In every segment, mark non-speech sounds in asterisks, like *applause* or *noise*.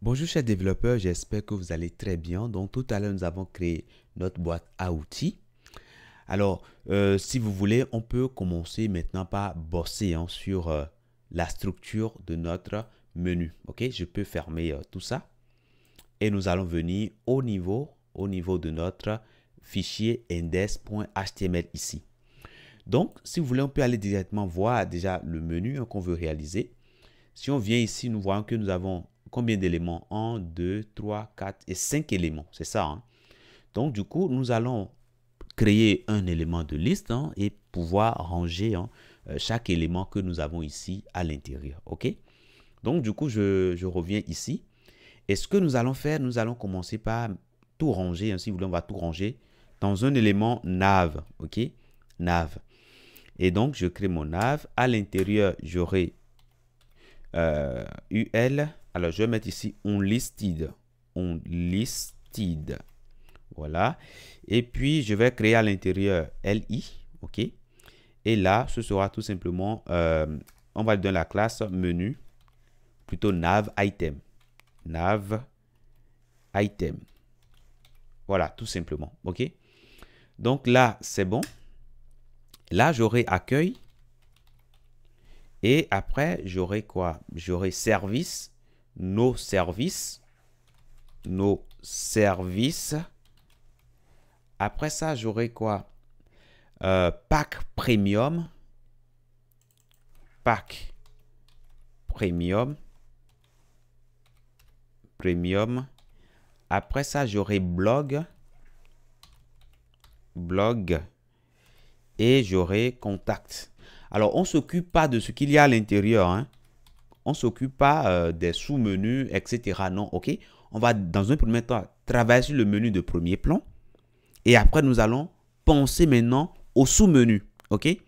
Bonjour chers développeurs, j'espère que vous allez très bien. Donc tout à l'heure, nous avons créé notre boîte à outils. Alors, euh, si vous voulez, on peut commencer maintenant par bosser hein, sur euh, la structure de notre menu. Ok, je peux fermer euh, tout ça. Et nous allons venir au niveau, au niveau de notre fichier index.html ici. Donc, si vous voulez, on peut aller directement voir déjà le menu hein, qu'on veut réaliser. Si on vient ici, nous voyons que nous avons combien d'éléments 1, 2, 3, 4 et 5 éléments. C'est ça. Hein. Donc, du coup, nous allons créer un élément de liste hein, et pouvoir ranger hein, euh, chaque élément que nous avons ici à l'intérieur. OK Donc, du coup, je, reviens ici. Et ce que nous allons faire, nous allons commencer par tout ranger. si vous voulez, on va tout ranger dans un élément nav. OK Nav. Et donc, je crée mon nav. À l'intérieur, j'aurai UL euh, alors, je vais mettre ici Un Listed. Voilà. Et puis, je vais créer à l'intérieur LI. OK. Et là, ce sera tout simplement, euh, on va donner la classe menu, plutôt nav item. Nav item. Voilà, tout simplement. OK. Donc là, c'est bon. Là, j'aurai accueil. Et après, j'aurai quoi J'aurai service nos services. Nos services. Après ça, j'aurai quoi euh, Pack Premium. Pack Premium. Premium. Après ça, j'aurai blog. Blog. Et j'aurai contact. Alors, on ne s'occupe pas de ce qu'il y a à l'intérieur. Hein. On ne s'occupe pas euh, des sous-menus, etc. Non, OK On va, dans un premier temps, travailler sur le menu de premier plan. Et après, nous allons penser maintenant au sous-menu. OK Et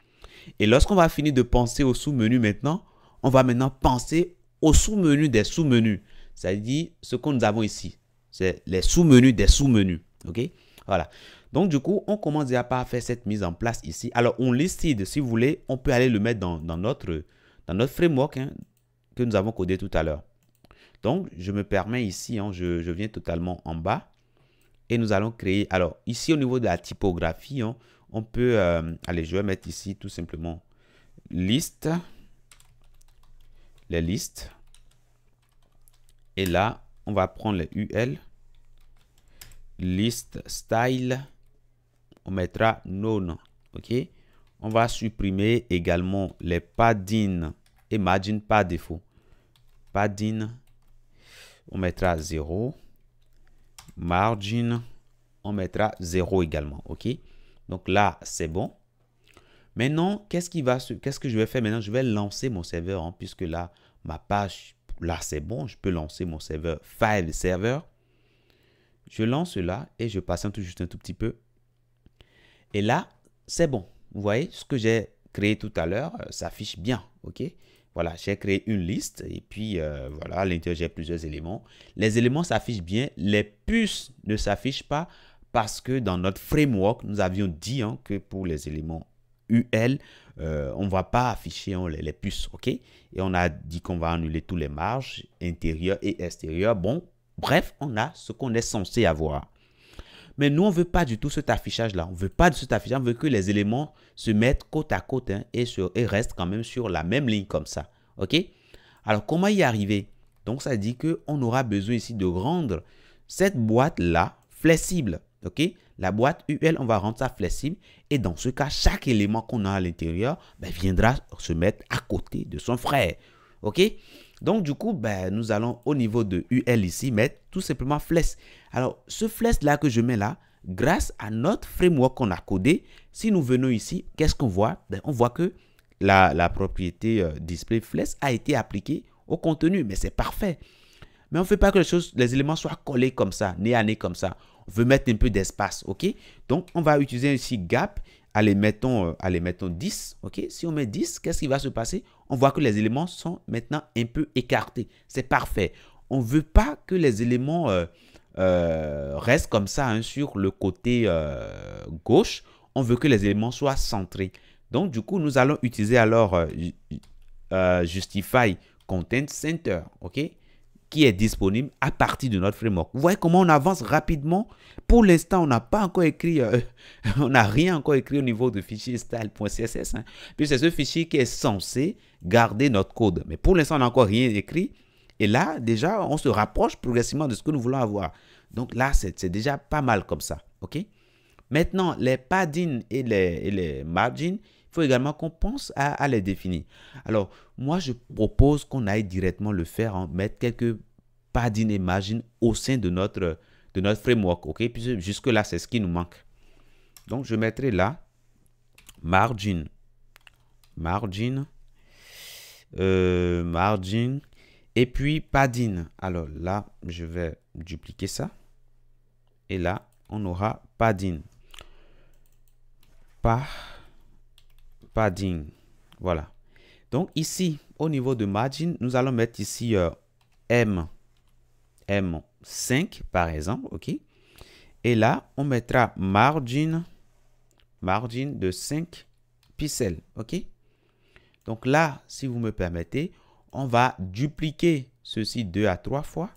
lorsqu'on va finir de penser au sous-menu maintenant, on va maintenant penser au sous-menu des sous-menus. C'est-à-dire ce que nous avons ici. C'est les sous-menus des sous-menus. OK Voilà. Donc, du coup, on commence déjà par faire cette mise en place ici. Alors, on décide, si vous voulez, on peut aller le mettre dans, notre, dans notre framework, hein que nous avons codé tout à l'heure. Donc, je me permets ici, hein, je, viens totalement en bas et nous allons créer. Alors, ici, au niveau de la typographie, hein, on peut... aller euh, allez, je vais mettre ici tout simplement liste, les listes. Et là, on va prendre les UL, list style, on mettra non, ok On va supprimer également les padding et margin par défaut. Padding, on mettra 0. Margin, on mettra 0 également. OK Donc là, c'est bon. Maintenant, qu'est-ce qui va qu'est-ce que je vais faire maintenant Je vais lancer mon serveur hein, puisque là ma page là c'est bon, je peux lancer mon serveur File Server. Je lance là et je un tout juste un tout petit peu. Et là, c'est bon. Vous voyez ce que j'ai créé tout à l'heure, s'affiche euh, bien, OK voilà, j'ai créé une liste et puis euh, voilà, à l'intérieur, j'ai plusieurs éléments. Les éléments s'affichent bien, les puces ne s'affichent pas parce que dans notre framework, nous avions dit hein, que pour les éléments UL, euh, on ne va pas afficher hein, les, puces, ok Et on a dit qu'on va annuler tous les marges, intérieures et extérieures. Bon, bref, on a ce qu'on est censé avoir. Mais nous, on ne veut pas du tout cet affichage-là. On ne veut pas de cet affichage. On veut que les éléments se mettent côte à côte hein, et, sur, et restent quand même sur la même ligne comme ça. OK Alors, comment y arriver Donc, ça dit qu'on aura besoin ici de rendre cette boîte-là flexible. OK La boîte UL, on va rendre ça flexible. Et dans ce cas, chaque élément qu'on a à l'intérieur ben, viendra se mettre à côté de son frère. OK donc du coup, ben, nous allons au niveau de UL ici mettre tout simplement flex. Alors ce flex là que je mets là, grâce à notre framework qu'on a codé, si nous venons ici, qu'est-ce qu'on voit ben, On voit que la, propriété euh, display flex a été appliquée au contenu, mais c'est parfait. Mais on ne fait pas que les, choses, les éléments soient collés comme ça, nez à nez comme ça. On veut mettre un peu d'espace, ok Donc on va utiliser ici gap allez mettons, euh, allez, mettons 10, ok Si on met 10, qu'est-ce qui va se passer On voit que les éléments sont maintenant un peu écartés. C'est parfait. On ne veut pas que les éléments euh, euh, restent comme ça hein, sur le côté gauche. On veut que les éléments soient centrés. Donc, du coup, nous allons utiliser alors Justify Content Center, ok qui est disponible à partir de notre framework. Vous voyez comment on avance rapidement pour l'instant, on n'a pas encore écrit, euh, *laughs* on n'a rien encore écrit au niveau de fichier style.css. Hein. Puis c'est ce fichier qui est censé garder notre code. Mais pour l'instant, on n'a encore rien écrit. Et là, déjà, on se rapproche progressivement de ce que nous voulons avoir. Donc là, c'est déjà pas mal comme ça. OK? Maintenant, les padding et les, les margins, il faut également qu'on pense à, les définir. Alors, moi, je propose qu'on aille directement le faire, en mettre quelques padding et margins au sein de notre de notre framework. OK Puis euh, jusque-là, c'est ce qui nous manque. Donc, je mettrai là margin. Margin. Euh, margin. Et puis padding. Alors là, je vais dupliquer ça. Et là, on aura padding. Pas padding. Voilà. Donc ici, au niveau de margin, nous allons mettre ici euh, M. M. 5, par exemple, OK Et là, on mettra margin, margin de 5 pixels, OK Donc là, si vous me permettez, on va dupliquer ceci 2 à 3 fois.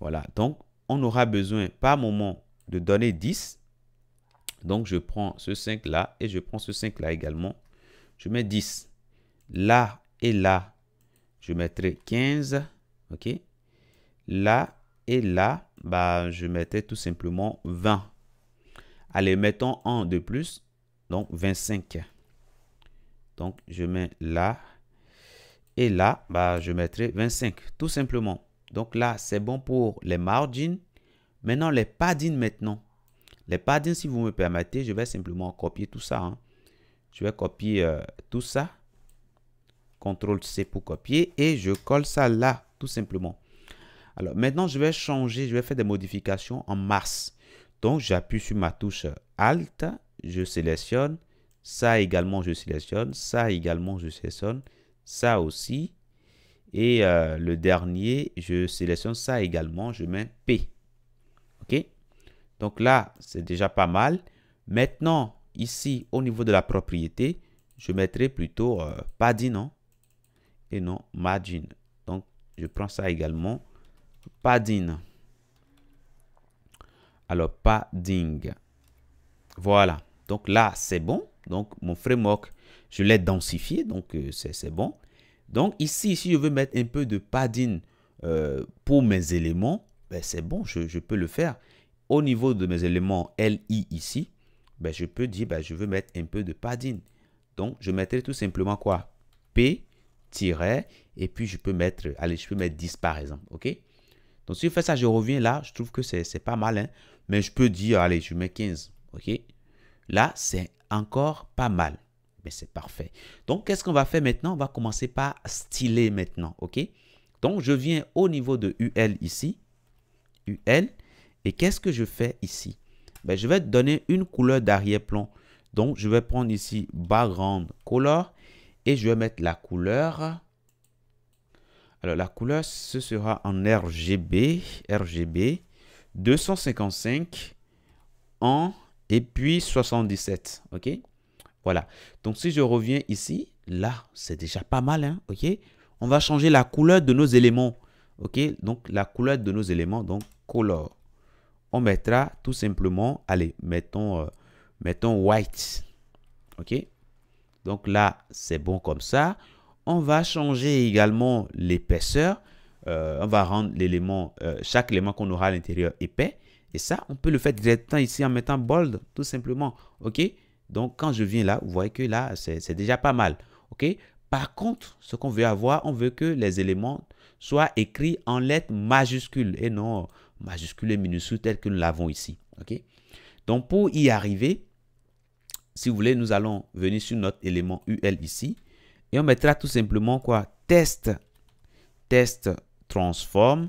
Voilà, donc on aura besoin par moment de donner 10. Donc je prends ce 5 là et je prends ce 5 là également. Je mets 10. Là et là, je mettrai 15. OK Là et là, bah, je mettais tout simplement 20. Allez, mettons 1 de plus, donc 25. Donc, je mets là. Et là, bah, je mettrai 25, tout simplement. Donc là, c'est bon pour les margins. Maintenant, les paddings maintenant. Les paddings, si vous me permettez, je vais simplement copier tout ça. Hein. Je vais copier euh, tout ça. CTRL-C pour copier. Et je colle ça là simplement. Alors maintenant, je vais changer, je vais faire des modifications en masse. Donc, j'appuie sur ma touche Alt, je sélectionne, ça également je sélectionne, ça également je sélectionne, ça aussi. Et euh, le dernier, je sélectionne ça également, je mets P. OK Donc là, c'est déjà pas mal. Maintenant, ici, au niveau de la propriété, je mettrai plutôt pas euh, padding, non Et non, margin. Je prends ça également. Padding. Alors, padding. Voilà. Donc là, c'est bon. Donc, mon framework, je l'ai densifié. Donc, euh, c'est bon. Donc, ici, si je veux mettre un peu de padding euh, pour mes éléments, ben, c'est bon, je, peux le faire. Au niveau de mes éléments LI ici, ben, je peux dire, ben, je veux mettre un peu de padding. Donc, je mettrai tout simplement quoi P, tirer et puis je peux mettre, allez, je peux mettre 10 par exemple, ok Donc si je fais ça, je reviens là, je trouve que c'est pas mal, hein. mais je peux dire, allez, je mets 15, ok Là, c'est encore pas mal, mais c'est parfait. Donc, qu'est-ce qu'on va faire maintenant On va commencer par styler maintenant, ok Donc, je viens au niveau de UL ici, UL, et qu'est-ce que je fais ici ben, Je vais donner une couleur d'arrière-plan. Donc, je vais prendre ici background color et je vais mettre la couleur. Alors la couleur, ce sera en RGB, RGB 255 en et puis 77, ok Voilà. Donc si je reviens ici, là, c'est déjà pas mal, hein, ok On va changer la couleur de nos éléments, ok Donc la couleur de nos éléments, donc color. On mettra tout simplement, allez, mettons, euh, mettons white, ok donc là, c'est bon comme ça. On va changer également l'épaisseur. Euh, on va rendre l'élément, euh, chaque élément qu'on aura à l'intérieur épais. Et ça, on peut le faire directement ici en mettant bold, tout simplement. OK Donc, quand je viens là, vous voyez que là, c'est déjà pas mal. OK Par contre, ce qu'on veut avoir, on veut que les éléments soient écrits en lettres majuscules et non majuscules et minuscules telles que nous l'avons ici. OK Donc, pour y arriver, si vous voulez, nous allons venir sur notre élément UL ici. Et on mettra tout simplement quoi Test. Test transform.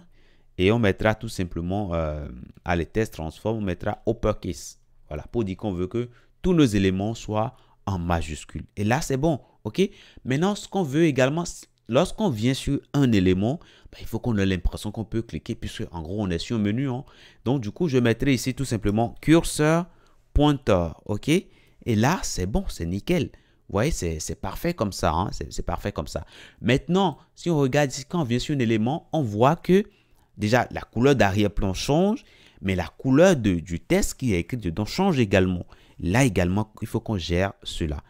Et on mettra tout simplement, euh, allez, « à transform, on mettra uppercase. Voilà, pour dire qu'on veut que tous nos éléments soient en majuscule. Et là, c'est bon, ok Maintenant, ce qu'on veut également, lorsqu'on vient sur un élément, bah, il faut qu'on ait l'impression qu'on peut cliquer, puisque en gros, on est sur un menu. Hein. Donc, du coup, je mettrai ici tout simplement curseur pointer ». ok et là, c'est bon, c'est nickel. Vous voyez, c'est parfait comme ça. Hein. C'est parfait comme ça. Maintenant, si on regarde, ici, quand on vient sur un élément, on voit que déjà, la couleur d'arrière-plan change, mais la couleur de, du test qui est écrit dedans change également. Là également, il faut qu'on gère cela.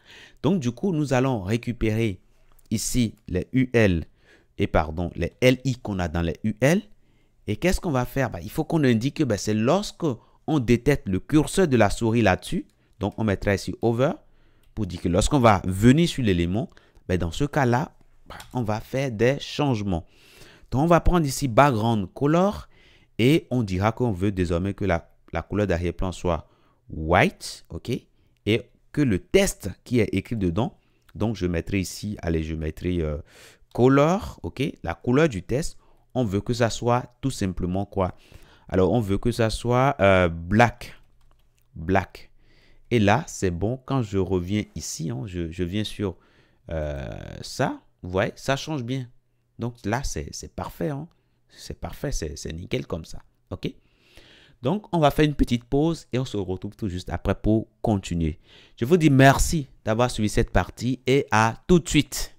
Donc, du coup, nous allons récupérer ici les UL et pardon, les LI qu'on a dans les UL. Et qu'est-ce qu'on va faire bah, Il faut qu'on indique que bah, c'est lorsque on détecte le curseur de la souris là-dessus donc, on mettra ici over pour dire que lorsqu'on va venir sur l'élément, ben, dans ce cas-là, ben, on va faire des changements. Donc, on va prendre ici background color et on dira qu'on veut désormais que la, couleur d'arrière-plan soit white, ok, et que le test qui est écrit dedans, donc je mettrai ici, allez, je mettrai euh, color, ok, la couleur du test, on veut que ça soit tout simplement quoi Alors, on veut que ça soit euh, black, black, et là, c'est bon. Quand je reviens ici, hein, je, viens sur euh, ça. Vous voyez, ça change bien. Donc là, c'est hein. parfait. C'est parfait. C'est nickel comme ça. OK donc, on va faire une petite pause et on se retrouve tout juste après pour continuer. Je vous dis merci d'avoir suivi cette partie et à tout de suite.